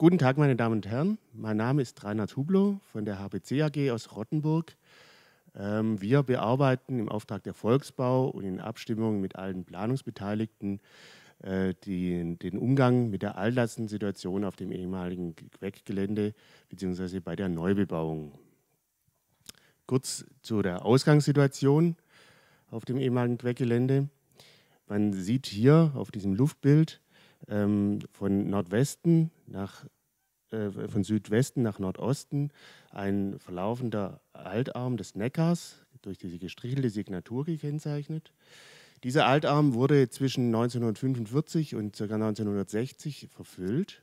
Guten Tag, meine Damen und Herren. Mein Name ist Rainer Tublo von der HBC AG aus Rottenburg. Ähm, wir bearbeiten im Auftrag der Volksbau und in Abstimmung mit allen Planungsbeteiligten äh, die, den Umgang mit der Altlastensituation auf dem ehemaligen Queckgelände bzw. bei der Neubebauung. Kurz zu der Ausgangssituation auf dem ehemaligen Queckgelände. Man sieht hier auf diesem Luftbild ähm, von Nordwesten nach, äh, von Südwesten nach Nordosten ein verlaufender Altarm des Neckars durch diese gestrichelte Signatur gekennzeichnet. Dieser Altarm wurde zwischen 1945 und ca. 1960 verfüllt.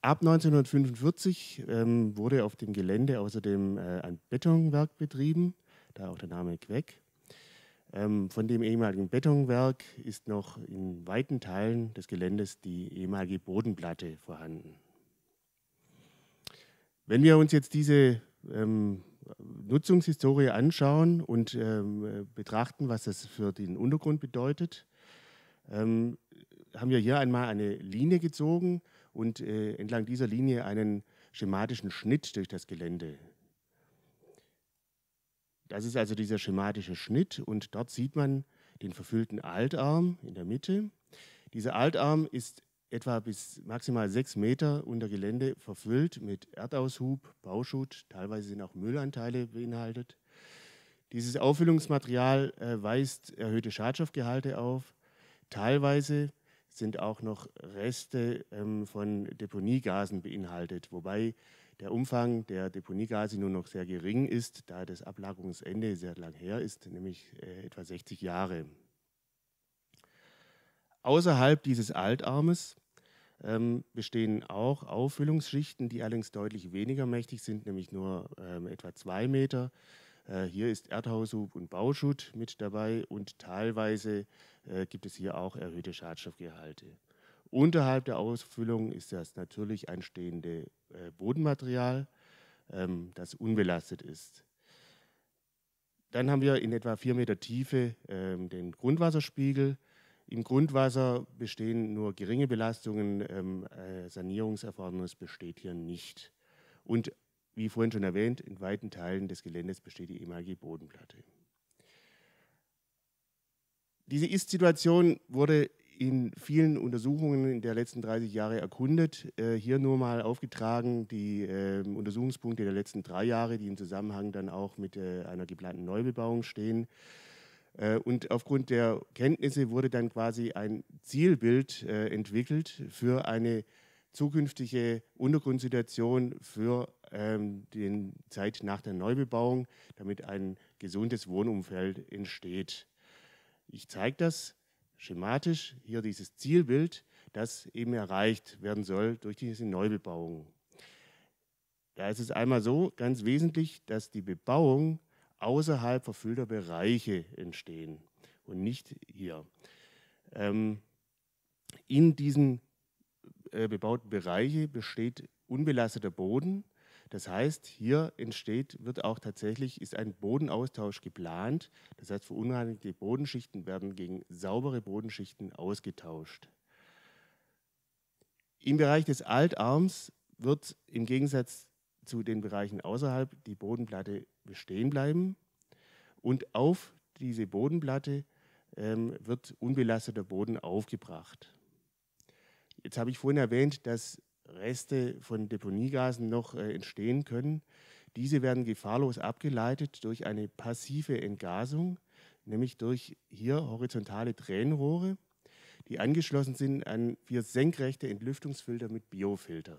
Ab 1945 ähm, wurde auf dem Gelände außerdem äh, ein Betonwerk betrieben, da auch der Name Queck. Ähm, von dem ehemaligen Betonwerk ist noch in weiten Teilen des Geländes die ehemalige Bodenplatte vorhanden. Wenn wir uns jetzt diese ähm, Nutzungshistorie anschauen und ähm, betrachten, was das für den Untergrund bedeutet, ähm, haben wir hier einmal eine Linie gezogen und äh, entlang dieser Linie einen schematischen Schnitt durch das Gelände das ist also dieser schematische Schnitt und dort sieht man den verfüllten Altarm in der Mitte. Dieser Altarm ist etwa bis maximal sechs Meter unter Gelände verfüllt mit Erdaushub, Bauschutt, teilweise sind auch Müllanteile beinhaltet. Dieses Auffüllungsmaterial äh, weist erhöhte Schadstoffgehalte auf. Teilweise sind auch noch Reste ähm, von Deponiegasen beinhaltet, wobei der Umfang der Deponiegase nur noch sehr gering ist, da das Ablagerungsende sehr lang her ist, nämlich äh, etwa 60 Jahre. Außerhalb dieses Altarmes ähm, bestehen auch Auffüllungsschichten, die allerdings deutlich weniger mächtig sind, nämlich nur ähm, etwa zwei Meter. Äh, hier ist Erdhaushub und Bauschutt mit dabei und teilweise äh, gibt es hier auch erhöhte Schadstoffgehalte. Unterhalb der Ausfüllung ist das natürlich einstehende äh, Bodenmaterial, ähm, das unbelastet ist. Dann haben wir in etwa vier Meter Tiefe ähm, den Grundwasserspiegel. Im Grundwasser bestehen nur geringe Belastungen, ähm, äh, Sanierungserfordernis besteht hier nicht. Und wie vorhin schon erwähnt, in weiten Teilen des Geländes besteht die ehemalige Bodenplatte. Diese Ist-Situation wurde in vielen Untersuchungen der letzten 30 Jahre erkundet. Äh, hier nur mal aufgetragen die äh, Untersuchungspunkte der letzten drei Jahre, die im Zusammenhang dann auch mit äh, einer geplanten Neubebauung stehen. Äh, und aufgrund der Kenntnisse wurde dann quasi ein Zielbild äh, entwickelt für eine zukünftige Untergrundsituation für ähm, die Zeit nach der Neubebauung, damit ein gesundes Wohnumfeld entsteht. Ich zeige das schematisch hier dieses Zielbild, das eben erreicht werden soll durch diese Neubebauung. Da ist es einmal so ganz wesentlich, dass die Bebauung außerhalb verfüllter Bereiche entstehen und nicht hier. Ähm, in diesen äh, bebauten Bereichen besteht unbelasteter Boden das heißt, hier entsteht, wird auch tatsächlich, ist ein Bodenaustausch geplant. Das heißt, verunreinigte Bodenschichten werden gegen saubere Bodenschichten ausgetauscht. Im Bereich des Altarms wird im Gegensatz zu den Bereichen außerhalb die Bodenplatte bestehen bleiben und auf diese Bodenplatte ähm, wird unbelasteter Boden aufgebracht. Jetzt habe ich vorhin erwähnt, dass Reste von Deponiegasen noch äh, entstehen können. Diese werden gefahrlos abgeleitet durch eine passive Entgasung, nämlich durch hier horizontale Tränenrohre, die angeschlossen sind an vier senkrechte Entlüftungsfilter mit Biofilter.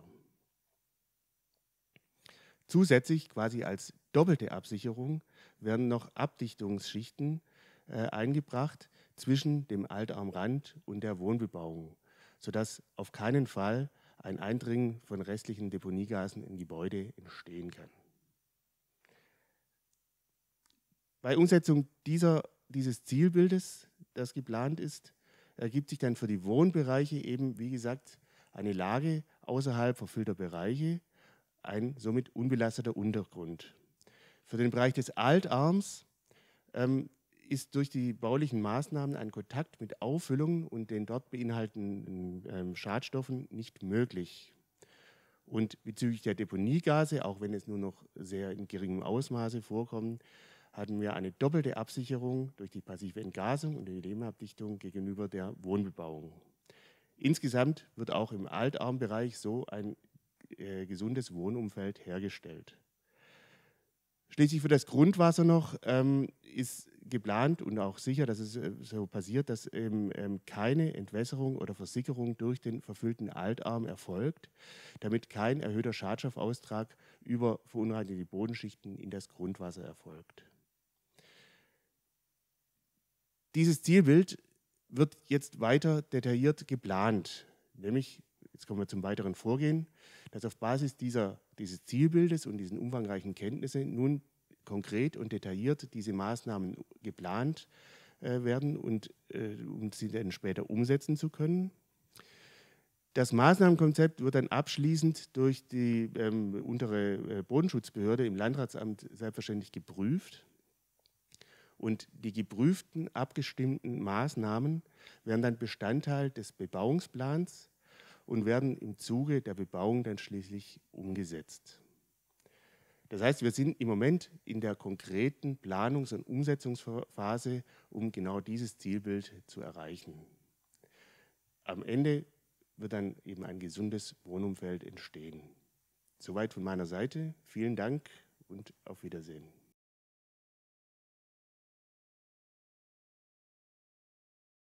Zusätzlich quasi als doppelte Absicherung werden noch Abdichtungsschichten äh, eingebracht zwischen dem Altarmrand und der Wohnbebauung, sodass auf keinen Fall ein Eindringen von restlichen Deponiegasen in Gebäude entstehen kann. Bei Umsetzung dieser, dieses Zielbildes, das geplant ist, ergibt sich dann für die Wohnbereiche eben, wie gesagt, eine Lage außerhalb verfüllter Bereiche, ein somit unbelasteter Untergrund. Für den Bereich des Altarms ähm, ist durch die baulichen Maßnahmen ein Kontakt mit Auffüllungen und den dort beinhaltenden ähm, Schadstoffen nicht möglich. Und bezüglich der Deponiegase, auch wenn es nur noch sehr in geringem Ausmaße vorkommt, hatten wir eine doppelte Absicherung durch die passive Entgasung und die Lehmabdichtung gegenüber der Wohnbebauung. Insgesamt wird auch im Altarmbereich so ein äh, gesundes Wohnumfeld hergestellt. Schließlich für das Grundwasser noch ähm, ist geplant und auch sicher, dass es äh, so passiert, dass eben, ähm, keine Entwässerung oder Versickerung durch den verfüllten Altarm erfolgt, damit kein erhöhter Schadstoffaustrag über verunreinigte Bodenschichten in das Grundwasser erfolgt. Dieses Zielbild wird jetzt weiter detailliert geplant, nämlich jetzt kommen wir zum weiteren Vorgehen, dass auf Basis dieser, dieses Zielbildes und diesen umfangreichen Kenntnissen nun konkret und detailliert diese Maßnahmen geplant äh, werden und äh, um sie dann später umsetzen zu können. Das Maßnahmenkonzept wird dann abschließend durch die ähm, untere äh, Bodenschutzbehörde im Landratsamt selbstverständlich geprüft. Und die geprüften, abgestimmten Maßnahmen werden dann Bestandteil des Bebauungsplans, und werden im Zuge der Bebauung dann schließlich umgesetzt. Das heißt, wir sind im Moment in der konkreten Planungs- und Umsetzungsphase, um genau dieses Zielbild zu erreichen. Am Ende wird dann eben ein gesundes Wohnumfeld entstehen. Soweit von meiner Seite. Vielen Dank und auf Wiedersehen.